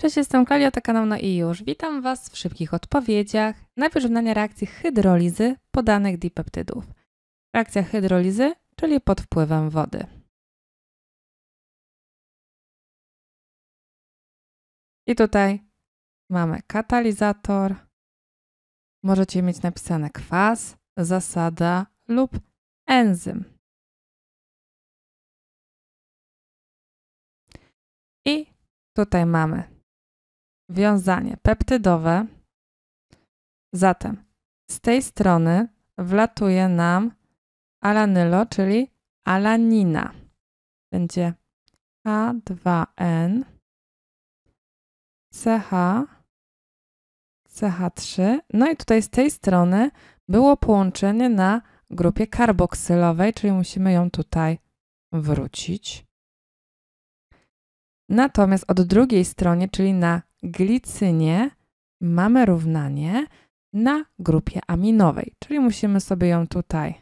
Cześć, jestem Kalia, to kanał na i już. Witam Was w szybkich odpowiedziach na wyrównanie reakcji hydrolizy podanych dipeptydów. Reakcja hydrolizy, czyli pod wpływem wody. I tutaj mamy katalizator. Możecie mieć napisane kwas, zasada lub enzym. I tutaj mamy wiązanie peptydowe. Zatem z tej strony wlatuje nam alanylo, czyli alanina. Będzie H2N, CH, CH3. No i tutaj z tej strony było połączenie na grupie karboksylowej, czyli musimy ją tutaj wrócić. Natomiast od drugiej strony, czyli na glicynie, mamy równanie na grupie aminowej, czyli musimy sobie ją tutaj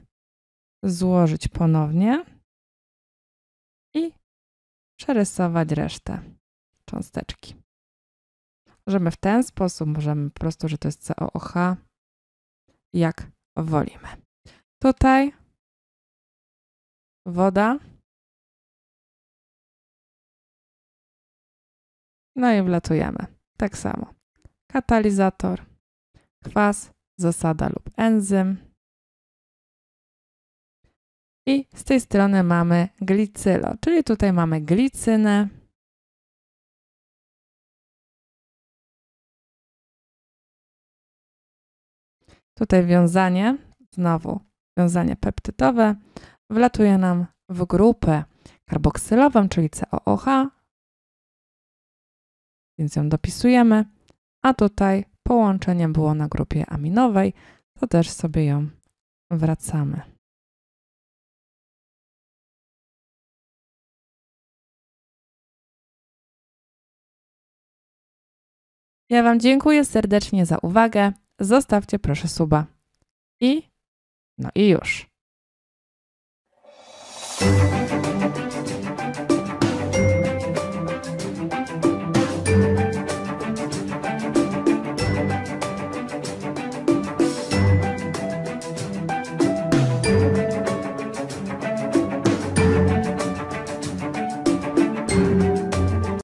złożyć ponownie i przerysować resztę cząsteczki. Możemy w ten sposób, możemy po prostu, że to jest COOH, jak wolimy. Tutaj woda, No i wlatujemy. Tak samo. Katalizator, kwas, zasada lub enzym. I z tej strony mamy glicylo, czyli tutaj mamy glicynę. Tutaj wiązanie, znowu wiązanie peptydowe, wlatuje nam w grupę karboksylową, czyli COOH więc ją dopisujemy, a tutaj połączenie było na grupie aminowej, to też sobie ją wracamy. Ja Wam dziękuję serdecznie za uwagę. Zostawcie proszę suba. I no i już.